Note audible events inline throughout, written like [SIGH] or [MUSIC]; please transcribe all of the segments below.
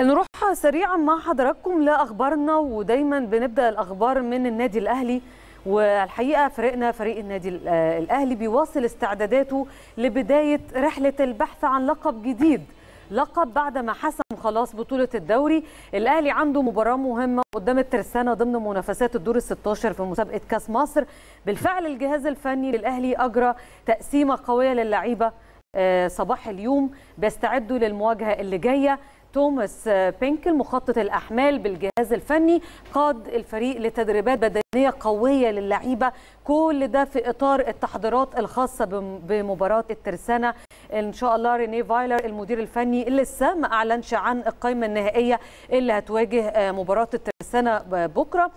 نروح سريعا مع حضراتكم لاخبارنا ودايما بنبدا الاخبار من النادي الاهلي والحقيقه فريقنا فريق النادي الاهلي بيواصل استعداداته لبدايه رحله البحث عن لقب جديد لقب بعد ما حسم خلاص بطولة الدوري الأهلي عنده مباراة مهمة قدام الترسانة ضمن منافسات الدور ال16 في مسابقة كاس مصر بالفعل الجهاز الفني للأهلي أجرى تقسيمة قوية للعيبة آه، صباح اليوم بيستعدوا للمواجهة اللي جاية توماس بينك مخطط الأحمال بالجهاز الفني قاد الفريق لتدريبات بدنية قوية للعيبة كل ده في إطار التحضيرات الخاصة بمباراة الترسانة إن شاء الله ريني فايلر المدير الفني لسه ما أعلنش عن القائمة النهائية اللي هتواجه آه، مباراة الترسانة بكرة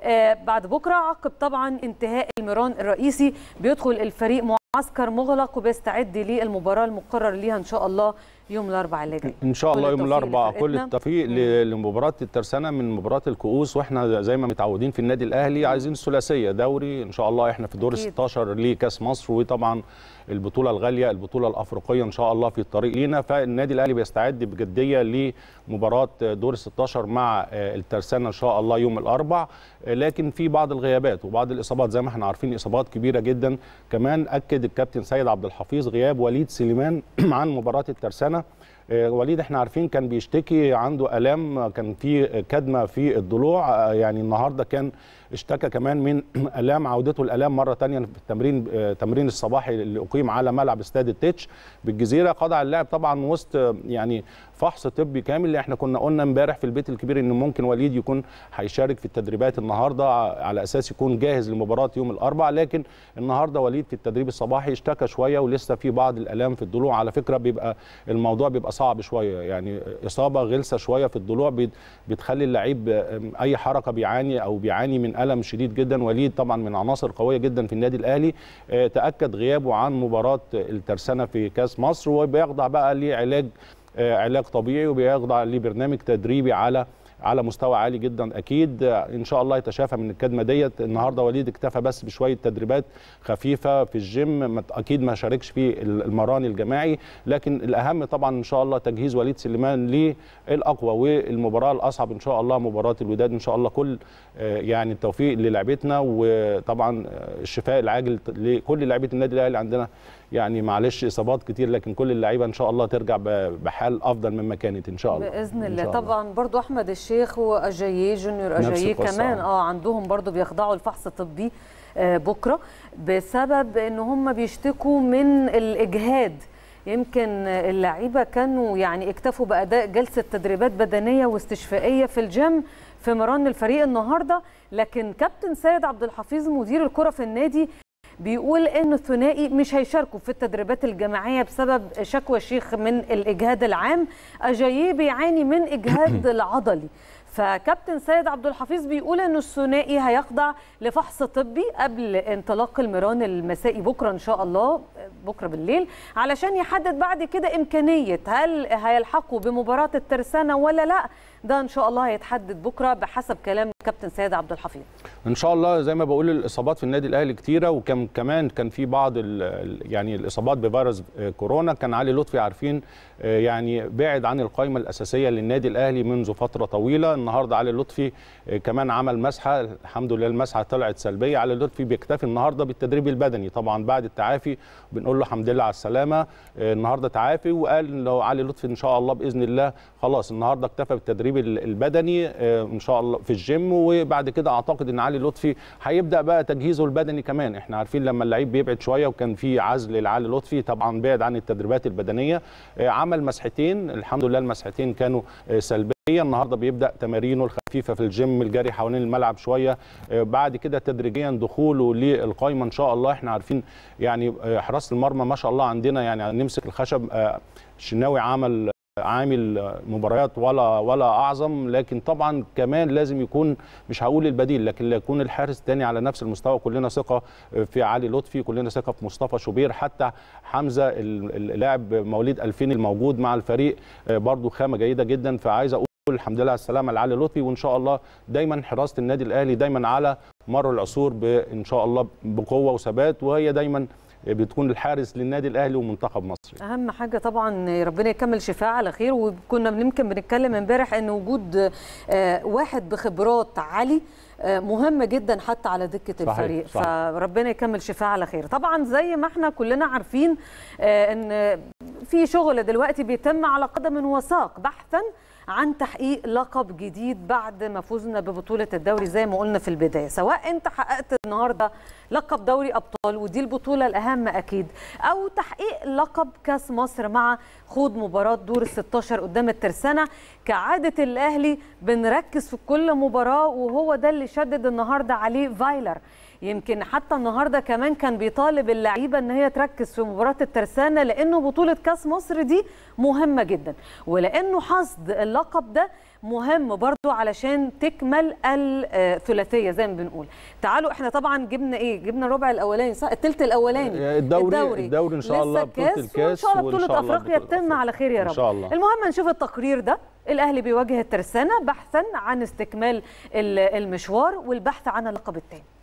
آه، بعد بكره عقب طبعا انتهاء الميران الرئيسي بيدخل الفريق معسكر مغلق وبيستعد للمباراه المقرر ليها ان شاء الله يوم الاربعاء اللي جاي ان شاء الله يوم الاربعاء كل التوفيق لمباراه الترسانه من مباراه الكؤوس واحنا زي ما متعودين في النادي الاهلي عايزين الثلاثيه دوري ان شاء الله احنا في دور 16 لكاس مصر وطبعا البطوله الغاليه البطوله الافريقيه ان شاء الله في الطريق لينا فالنادي الاهلي بيستعد بجديه لمباراه دور 16 مع آه، الترسانه ان شاء الله يوم الاربعاء آه، لكن في بعض الغيابات وبعض الاصابات زي ما احنا عارفين اصابات كبيره جدا كمان اكد الكابتن سيد عبد الحفيظ غياب وليد سليمان [CLEARS THROAT] عن مباراه الترسانه آه، وليد احنا عارفين كان بيشتكي عنده الام كان في كدمه في الضلوع آه، يعني النهارده كان اشتكى كمان من [CLEARS THROAT] الام عودته الالام مره ثانيه في التمرين تمرين آه، الصباحي اللي اقيم على ملعب استاد التتش بالجزيره قضى اللاعب طبعا وسط يعني فحص طبي كامل اللي احنا كنا قلنا امبارح في البيت الكبير ان ممكن وليد يكون هيشارك في التدريبات النهارده على اساس يكون جاهز لمباراه يوم الاربعاء لكن النهارده وليد في التدريب الصباحي اشتكى شويه ولسه في بعض الالام في الضلوع على فكره بيبقى الموضوع بيبقى صعب شويه يعني اصابه غلسه شويه في الضلوع بتخلي اللعيب اي حركه بيعاني او بيعاني من الم شديد جدا وليد طبعا من عناصر قويه جدا في النادي الاهلي آه، تاكد غيابه عن مباراه الترسانه في كاس مصر وبيخضع بقى لعلاج آه، علاج طبيعي وبيخضع لبرنامج تدريبي على على مستوى عالي جدا اكيد ان شاء الله يتشافى من الكدمه ديت النهارده وليد اكتفى بس بشويه تدريبات خفيفه في الجيم اكيد ما شاركش في المران الجماعي لكن الاهم طبعا ان شاء الله تجهيز وليد سليمان للاقوى والمباراه الاصعب ان شاء الله مباراه الوداد ان شاء الله كل آه، يعني التوفيق للاعبتنا وطبعا آه، الشفاء العاجل لكل لاعبه النادي الاهلي عندنا يعني معلش اصابات كتير لكن كل اللعيبه ان شاء الله ترجع بحال افضل مما كانت ان شاء الله باذن الله, الله. طبعا برضو احمد الشيخ واجاييه جونيور اجاييه كمان اه عندهم برضو بيخضعوا لفحص طبي آه، بكره بسبب ان هم بيشتكوا من الاجهاد يمكن اللعيبه كانوا يعني اكتفوا باداء جلسه تدريبات بدنيه واستشفائيه في الجيم في مران الفريق النهارده لكن كابتن سيد عبد الحفيظ مدير الكره في النادي بيقول انه الثنائي مش هيشاركوا في التدريبات الجماعيه بسبب شكوى الشيخ من الاجهاد العام اجاييه بيعاني من اجهاد [CLEARS THROAT] العضلي فكابتن سيد عبد الحفيظ بيقول انه الثنائي هيخضع لفحص طبي قبل انطلاق المران المسائي بكره ان شاء الله بكره بالليل علشان يحدد بعد كده امكانيه هل هيلحقوا بمباراه الترسانه ولا لا ده ان شاء الله هيتحدد بكره بحسب كلام كابتن سيد عبد الحفيظ ان شاء الله زي ما بقول الاصابات في النادي الاهلي كتيره وكان كمان كان في بعض يعني الاصابات بفيروس كورونا كان علي لطفي عارفين آه، يعني بعد عن القائمه الاساسيه للنادي الاهلي منذ فتره طويله النهارده علي لطفي آه، كمان عمل مسحه الحمد لله المسحه طلعت سلبيه علي لطفي بيكتفي النهارده بالتدريب البدني طبعا بعد التعافي بنقول له الحمد لله على السلامه آه، النهارده تعافي وقال لو علي لطفي ان شاء الله باذن الله خلاص النهارده اكتفى بالتدريب البدني ان شاء الله في الجيم تقييمه وبعد كده اعتقد ان علي لطفي هيبدا بقى تجهيزه البدني كمان احنا عارفين لما اللعيب بيبعد شويه وكان في عزل لعلي لطفي طبعا بعد عن التدريبات البدنيه آه، عمل مسحتين الحمد لله المسحتين كانوا آه، سلبيه النهارده بيبدا تمارينه الخفيفه في الجيم الجري حوالين الملعب شويه آه، بعد كده تدريجيا دخوله للقايمه ان شاء الله احنا عارفين يعني حراسه المرمى ما شاء الله عندنا يعني نمسك الخشب الشناوي عمل عامل مباريات ولا ولا اعظم لكن طبعا كمان لازم يكون مش هقول البديل لكن يكون الحارس الثاني على نفس المستوى كلنا ثقه في علي لطفي كلنا ثقه في مصطفى شوبير حتى حمزه اللاعب مواليد 2000 الموجود مع الفريق آه، برضو خامه جيده جدا فعايز اقول الحمد لله على السلامه لعلي لطفي وان شاء الله دايما حراسه النادي الاهلي دايما على مر العصور ان شاء الله بقوه وثبات وهي دايما آه، بتكون الحارس للنادي الاهلي ومنتخب مصر اهم حاجه طبعا ربنا يكمل شفاء على خير وكنا يمكن بنتكلم امبارح ان وجود آه، واحد بخبرات عالي آه، مهمه جدا حتى على دكه صحيح الفريق صحيح. فربنا يكمل شفاء على خير طبعا زي ما احنا كلنا عارفين ان في شغل دلوقتي بيتم على قدم وساق بحثا عن تحقيق لقب جديد بعد ما فزنا ببطوله الدوري زي ما قلنا في البدايه سواء انت حققت النهارده لقب دوري ابطال ودي البطوله الاهم اكيد او تحقيق لقب كاس مصر مع خوض مباراه دور ال 16 قدام الترسانه كعادة الأهلي بنركز في كل مباراة وهو ده اللي شدد النهاردة عليه فايلر يمكن حتى النهارده كمان كان بيطالب اللعيبه ان هي تركز في مباراه الترسانه لانه بطوله كاس مصر دي مهمه جدا ولانه حصد اللقب ده مهم برضو علشان تكمل الثلاثيه زي ما بنقول تعالوا احنا طبعا جبنا ايه جبنا الربع الاولاني صح الثلث الاولاني آه، الدوري الدوري, الدوري ان شاء الله بطوله الكاس وان شاء الله بطوله افريقيا تتم على خير يا رب ان شاء الله المهم نشوف التقرير ده الاهلي بيواجه الترسانه بحثا عن استكمال المشوار والبحث عن اللقب الثاني